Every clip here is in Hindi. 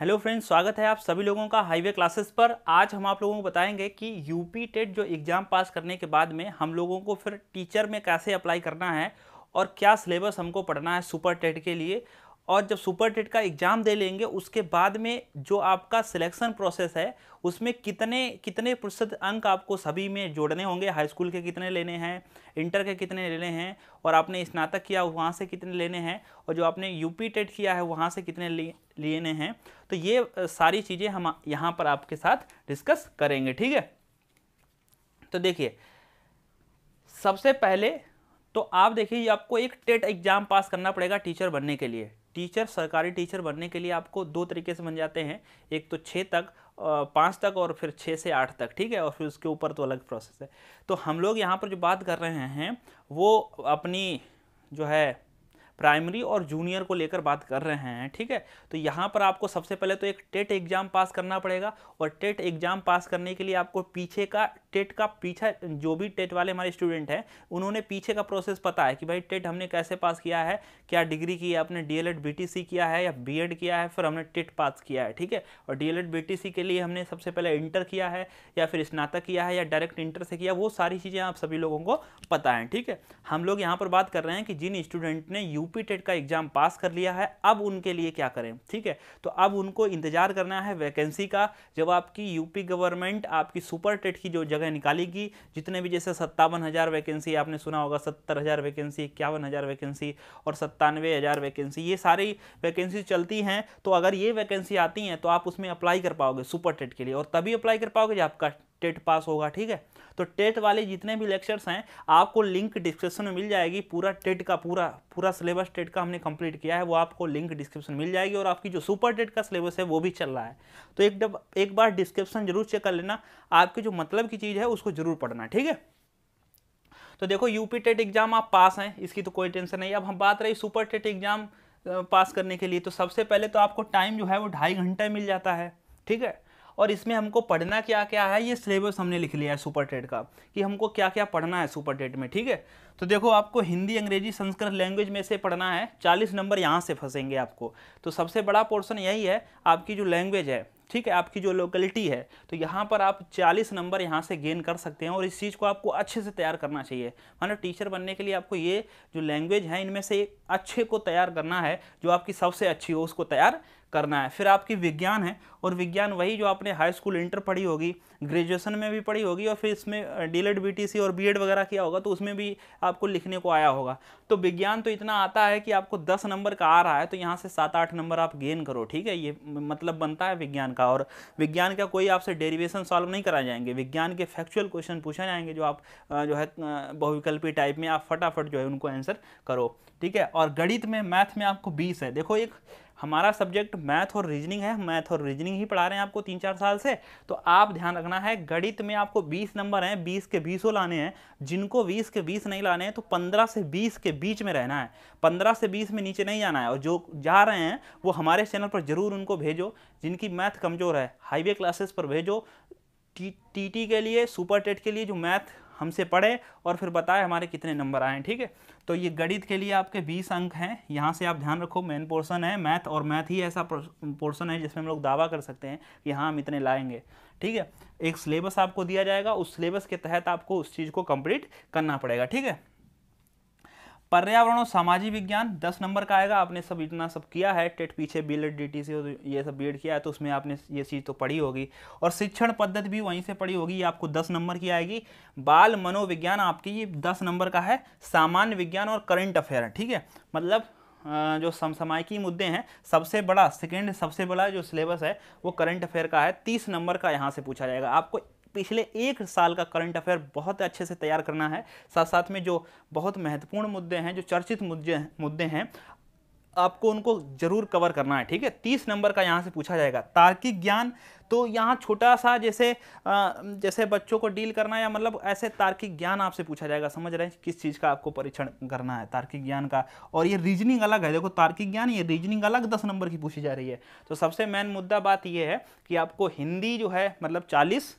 हेलो फ्रेंड्स स्वागत है आप सभी लोगों का हाईवे क्लासेस पर आज हम आप लोगों को बताएंगे कि यूपी टेट जो एग्ज़ाम पास करने के बाद में हम लोगों को फिर टीचर में कैसे अप्लाई करना है और क्या सिलेबस हमको पढ़ना है सुपर टेट के लिए और जब सुपर टेट का एग्ज़ाम दे लेंगे उसके बाद में जो आपका सिलेक्शन प्रोसेस है उसमें कितने कितने प्रतिशत अंक आपको सभी में जोड़ने होंगे हाई स्कूल के कितने लेने हैं इंटर के कितने लेने हैं और आपने स्नातक किया वहाँ से कितने लेने हैं और जो आपने यूपी टेट किया है वहाँ से कितने लेने हैं तो ये सारी चीज़ें हम यहाँ पर आपके साथ डिस्कस करेंगे ठीक है तो देखिए सबसे पहले तो आप देखिए आपको एक टेट एग्ज़ाम पास करना पड़ेगा टीचर बनने के लिए टीचर सरकारी टीचर बनने के लिए आपको दो तरीके से बन जाते हैं एक तो छः तक पाँच तक और फिर छः से आठ तक ठीक है और फिर उसके ऊपर तो अलग प्रोसेस है तो हम लोग यहाँ पर जो बात कर रहे हैं वो अपनी जो है प्राइमरी और जूनियर को लेकर बात कर रहे हैं ठीक है तो यहाँ पर आपको सबसे पहले तो एक टेट एग्ज़ाम पास करना पड़ेगा और टेट एग्ज़ाम पास करने के लिए आपको पीछे का टेट का पीछा जो भी टेट वाले हमारे स्टूडेंट हैं उन्होंने पीछे का प्रोसेस पता है कि भाई टेट हमने कैसे पास किया है क्या डिग्री की है अपने डी एल किया है या बी किया है फिर हमने टेट पास किया है ठीक है और डी एल के लिए हमने सबसे पहले इंटर किया है या फिर स्नातक किया है या डायरेक्ट इंटर से किया वो सारी चीज़ें आप सभी लोगों को पता है ठीक है हम लोग यहाँ पर बात कर रहे हैं कि जिन स्टूडेंट ने यूपी टेट का एग्जाम पास कर लिया है अब उनके लिए क्या करें ठीक है तो अब उनको इंतजार करना है वैकेंसी का जब आपकी यूपी गवर्नमेंट आपकी सुपर टेट की जो जगह जगह निकालेगी जितने भी जैसे सत्तावन हज़ार वैकेंसी आपने सुना होगा सत्तर हज़ार वैकेंसी इक्यावन हज़ार वैकेंसी और सत्तानवे हज़ार वैकेंसी ये सारी वैकेंसी चलती हैं तो अगर ये वैकेंसी आती हैं तो आप उसमें अप्लाई कर पाओगे सुपर टेट के लिए और तभी अप्लाई कर पाओगे जब आपका टेट पास होगा ठीक है तो टेट वाले जितने भी लेक्चर्स हैं आपको लिंक डिस्क्रिप्शन में मिल जाएगी पूरा टेट का पूरा पूरा सिलेबस टेट का हमने कंप्लीट किया है वो आपको लिंक डिस्क्रिप्शन मिल जाएगी और आपकी जो सुपर टेट का सिलेबस है वो भी चल रहा है तो एक डब एक बार डिस्क्रिप्शन जरूर चेक कर लेना आपकी जो मतलब की चीज़ है उसको जरूर पढ़ना ठीक है तो देखो यूपी टेट एग्जाम आप पास हैं इसकी तो कोई टेंशन नहीं अब हम बात रही सुपर टेट एग्जाम पास करने के लिए तो सबसे पहले तो आपको टाइम जो है वो ढाई घंटे मिल जाता है ठीक है और इसमें हमको पढ़ना क्या क्या है ये सिलेबस हमने लिख लिया है सुपर टेट का कि हमको क्या क्या पढ़ना है सुपर टेट में ठीक है तो देखो आपको हिंदी अंग्रेजी संस्कृत लैंग्वेज में से पढ़ना है चालीस नंबर यहाँ से फंसेंगे आपको तो सबसे बड़ा पोर्सन यही है आपकी जो लैंग्वेज है ठीक है आपकी जो लोकेलिटी है तो यहाँ पर आप 40 नंबर यहाँ से गेन कर सकते हैं और इस चीज़ को आपको अच्छे से तैयार करना चाहिए मतलब टीचर बनने के लिए आपको ये जो लैंग्वेज है इनमें से एक अच्छे को तैयार करना है जो आपकी सबसे अच्छी हो उसको तैयार करना है फिर आपकी विज्ञान है और विज्ञान वही जो आपने हाई स्कूल इंटर पढ़ी होगी ग्रेजुएशन में भी पढ़ी होगी और फिर इसमें डी एड और बी वगैरह किया होगा तो उसमें भी आपको लिखने को आया होगा तो विज्ञान तो इतना आता है कि आपको दस नंबर का आ रहा है तो यहाँ से सात आठ नंबर आप गेन करो ठीक है ये मतलब बनता है विज्ञान का और विज्ञान का कोई आपसे डेरिवेशन सॉल्व नहीं कराए जाएंगे विज्ञान के फैक्चुअल क्वेश्चन पूछा जाएंगे जो आप जो है बहुविकल्पी टाइप में आप फटाफट जो है उनको आंसर करो ठीक है और गणित में मैथ में आपको बीस है देखो एक हमारा सब्जेक्ट मैथ और रीजनिंग है मैथ और रीजनिंग ही पढ़ा रहे हैं आपको तीन चार साल से तो आप ध्यान रखना है गणित में आपको 20 नंबर हैं 20 के बीसों लाने हैं जिनको 20 के 20 नहीं लाने हैं तो 15 से 20 के बीच में रहना है 15 से 20 में नीचे नहीं जाना है और जो जा रहे हैं वो हमारे चैनल पर ज़रूर उनको भेजो जिनकी मैथ कमज़ोर है हाईवे क्लासेस पर भेजो टी टी के लिए सुपर टेट के लिए जो मैथ हमसे पढ़े और फिर बताए हमारे कितने नंबर आए ठीक है तो ये गणित के लिए आपके बीस अंक हैं यहाँ से आप ध्यान रखो मेन पोर्सन है मैथ और मैथ ही ऐसा पोर्सन है जिसमें हम लोग दावा कर सकते हैं कि हाँ हम इतने लाएंगे ठीक है एक सिलेबस आपको दिया जाएगा उस सिलेबस के तहत आपको उस चीज़ को कंप्लीट करना पड़ेगा ठीक है पर्यावरण और सामाजिक विज्ञान दस नंबर का आएगा आपने सब इतना सब किया है टेट पीछे बी एड डी ये सब बी किया है तो उसमें आपने ये चीज़ तो पढ़ी होगी और शिक्षण पद्धति भी वहीं से पढ़ी होगी ये आपको दस नंबर की आएगी बाल मनोविज्ञान आपकी ये दस नंबर का है सामान्य विज्ञान और करंट अफेयर ठीक है मतलब जो समसामायिकी मुद्दे हैं सबसे बड़ा सेकेंड सबसे बड़ा जो सिलेबस है वो करंट अफेयर का है तीस नंबर का यहाँ से पूछा जाएगा आपको पिछले एक साल का करंट अफेयर बहुत अच्छे से तैयार करना है साथ साथ में जो बहुत महत्वपूर्ण मुद्दे हैं जो चर्चित मुद्दे मुद्दे हैं आपको उनको जरूर कवर करना है ठीक है तीस नंबर का यहाँ से पूछा जाएगा तार्किक ज्ञान तो यहाँ छोटा सा जैसे जैसे बच्चों को डील करना या मतलब ऐसे तार्किक ज्ञान आपसे पूछा जाएगा समझ रहे हैं किस चीज़ का आपको परीक्षण करना है तार्किक ज्ञान का और ये रीजनिंग अलग है देखो तार्किक ज्ञान ये रीजनिंग अलग दस नंबर की पूछी जा रही है तो सबसे मेन मुद्दा बात ये है कि आपको हिंदी जो है मतलब चालीस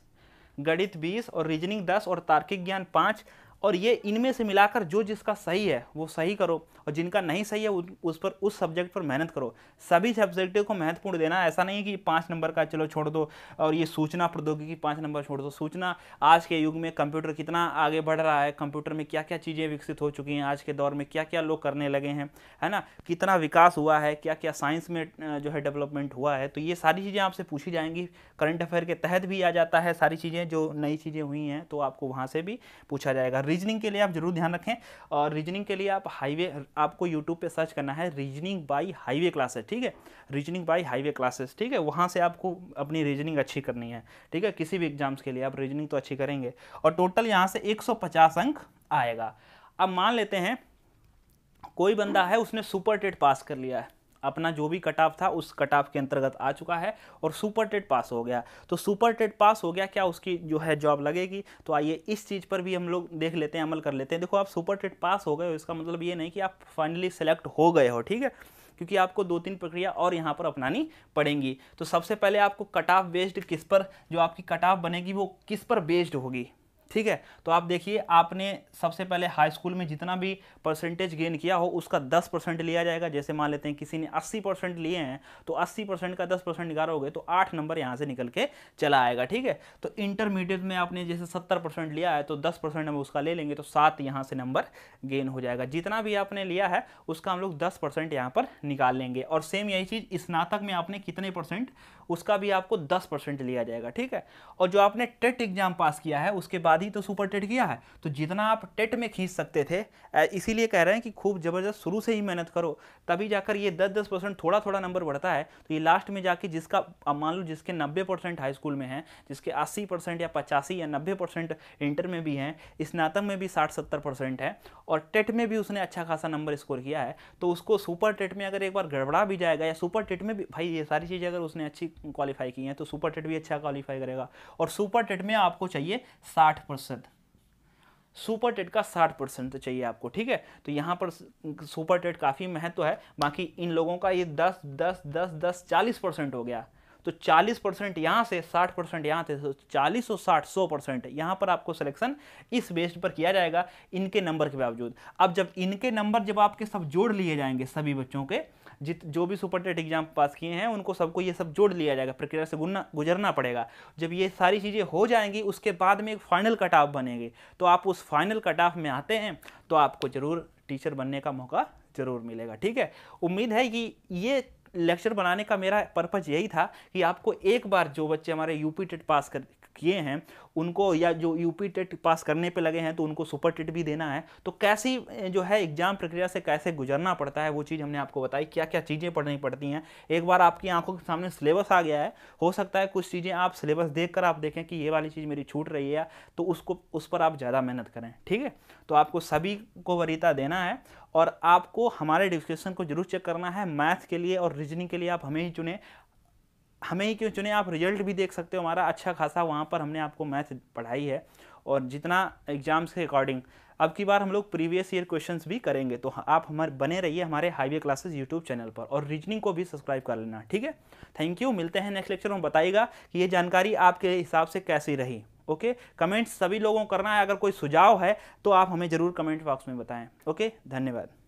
गणित बीस और रीजनिंग दस और तार्किक ज्ञान पाँच और ये इनमें से मिलाकर जो जिसका सही है वो सही करो और जिनका नहीं सही है उस पर उस सब्जेक्ट पर मेहनत करो सभी सब्जेक्टों को महत्वपूर्ण देना ऐसा नहीं है कि पाँच नंबर का चलो छोड़ दो और ये सूचना प्रौद्योगिकी पाँच नंबर छोड़ दो सूचना आज के युग में कंप्यूटर कितना आगे बढ़ रहा है कंप्यूटर में क्या क्या चीज़ें विकसित हो चुकी हैं आज के दौर में क्या क्या लोग करने लगे हैं है ना कितना विकास हुआ है क्या क्या साइंस में जो है डेवलपमेंट हुआ है तो ये सारी चीज़ें आपसे पूछी जाएंगी करंट अफेयर के तहत भी आ जाता है सारी चीज़ें जो नई चीज़ें हुई हैं तो आपको वहाँ से भी पूछा जाएगा रीजनिंग के लिए आप जरूर ध्यान रखें और रीजनिंग के लिए आप हाईवे आपको यूट्यूब पे सर्च करना है रीजनिंग बाई हाईवे क्लासेस ठीक है रीजनिंग बाई हाईवे क्लासेस ठीक है वहाँ से आपको अपनी रीजनिंग अच्छी करनी है ठीक है किसी भी एग्जाम्स के लिए आप रीजनिंग तो अच्छी करेंगे और टोटल यहाँ से एक अंक आएगा अब मान लेते हैं कोई बंदा है उसने सुपर टेट पास कर लिया है अपना जो भी कट ऑफ था उस कट ऑफ के अंतर्गत आ चुका है और सुपर टेट पास हो गया तो सुपर टेट पास हो गया क्या उसकी जो है जॉब लगेगी तो आइए इस चीज़ पर भी हम लोग देख लेते हैं अमल कर लेते हैं देखो आप सुपर टेट पास हो गए हो इसका मतलब ये नहीं कि आप फाइनली सेलेक्ट हो गए हो ठीक है क्योंकि आपको दो तीन प्रक्रिया और यहाँ पर अपनानी पड़ेंगी तो सबसे पहले आपको कट ऑफ बेस्ड किस पर जो आपकी कट ऑफ बनेगी वो किस पर बेस्ड होगी ठीक है तो आप देखिए आपने सबसे पहले हाई स्कूल में जितना भी परसेंटेज गेन किया हो उसका 10 परसेंट लिया जाएगा जैसे मान लेते हैं किसी ने 80 परसेंट लिए हैं तो 80 परसेंट का 10 परसेंट ग्यारह हो गए तो आठ नंबर यहाँ से निकल के चला आएगा ठीक है तो इंटरमीडिएट में आपने जैसे सत्तर परसेंट लिया है तो दस परसेंट हम उसका ले लेंगे तो सात यहाँ से नंबर गेन हो जाएगा जितना भी आपने लिया है उसका हम लोग दस परसेंट यहाँ पर निकाल लेंगे और सेम यही चीज़ स्नातक में आपने कितने परसेंट उसका भी आपको दस परसेंट लिया जाएगा ठीक है और जो आपने टेट एग्जाम पास किया है उसके बाद ही तो सुपर टेट किया है तो जितना आप टेट में खींच सकते थे इसीलिए कह रहे हैं कि खूब ज़बरदस्त शुरू से ही मेहनत करो तभी जाकर ये दस दस परसेंट थोड़ा थोड़ा नंबर बढ़ता है तो ये लास्ट में जाके जिसका मान लो जिसके नब्बे परसेंट हाई स्कूल में है जिसके अस्सी परसेंट या पचासी या नब्बे परसेंट इंटर में भी हैं स्नातक में भी साठ सत्तर परसेंट है और टेट में भी उसने अच्छा खासा नंबर स्कोर किया है तो उसको सुपर टेट में अगर एक बार गड़बड़ा भी जाएगा या सुपर टेट में भी भाई ये सारी चीज़ें अगर उसने अच्छी क्वालिफाई की हैं तो सुपर टेट भी अच्छा क्वालिफाई करेगा और सुपर टेट में आपको चाहिए साठ परसेंट सुपर टेट का साठ परसेंट चाहिए आपको ठीक है तो यहाँ पर सुपर टेट काफ़ी महत्व तो है बाकी इन लोगों का ये दस दस दस दस चालीस परसेंट हो गया तो चालीस परसेंट यहाँ से साठ परसेंट यहाँ से तो चालीस और साठ सौ परसेंट यहाँ पर आपको सिलेक्शन इस बेस्ड पर किया जाएगा इनके नंबर के बावजूद अब जब इनके नंबर जब आपके सब जोड़ लिए जाएंगे सभी बच्चों के जित जो भी सुपर टेट एग्जाम पास किए हैं उनको सबको ये सब जोड़ लिया जाएगा प्रक्रिया से गुना गुजरना पड़ेगा जब ये सारी चीज़ें हो जाएंगी उसके बाद में एक फाइनल कट ऑफ बनेगी तो आप उस फाइनल कट ऑफ में आते हैं तो आपको ज़रूर टीचर बनने का मौका ज़रूर मिलेगा ठीक है उम्मीद है कि ये लेक्चर बनाने का मेरा पर्पज़ यही था कि आपको एक बार जो बच्चे हमारे यूपी टेट पास कर किए हैं उनको या जो यूपी टेट पास करने पे लगे हैं तो उनको सुपर टेट भी देना है तो कैसी जो है एग्जाम प्रक्रिया से कैसे गुजरना पड़ता है वो चीज़ हमने आपको बताई क्या क्या चीज़ें पढ़नी पड़ती हैं एक बार आपकी आंखों के सामने सिलेबस आ गया है हो सकता है कुछ चीज़ें आप सिलेबस देख कर आप देखें कि ये वाली चीज़ मेरी छूट रही है तो उसको उस पर आप ज़्यादा मेहनत करें ठीक है तो आपको सभी को वरीता देना है और आपको हमारे डिस्क्रिप्शन को जरूर चेक करना है मैथ के लिए और रीजनिंग के लिए आप हमें ही चुने हमें ही क्यों चुने आप रिजल्ट भी देख सकते हो हमारा अच्छा खासा वहाँ पर हमने आपको मैथ पढ़ाई है और जितना एग्ज़ाम्स के अकॉर्डिंग अब की बार हम लोग प्रीवियस ईयर क्वेश्चंस भी करेंगे तो हाँ, आप हमारे बने रहिए हमारे हाईवे क्लासेस यूट्यूब चैनल पर और रीजनिंग को भी सब्सक्राइब कर लेना ठीक है थैंक यू मिलते हैं नेक्स्ट लेक्चर में बताइएगा कि ये जानकारी आपके हिसाब से कैसी रही ओके कमेंट्स सभी लोगों को करना है अगर कोई सुझाव है तो आप हमें ज़रूर कमेंट बॉक्स में बताएं ओके धन्यवाद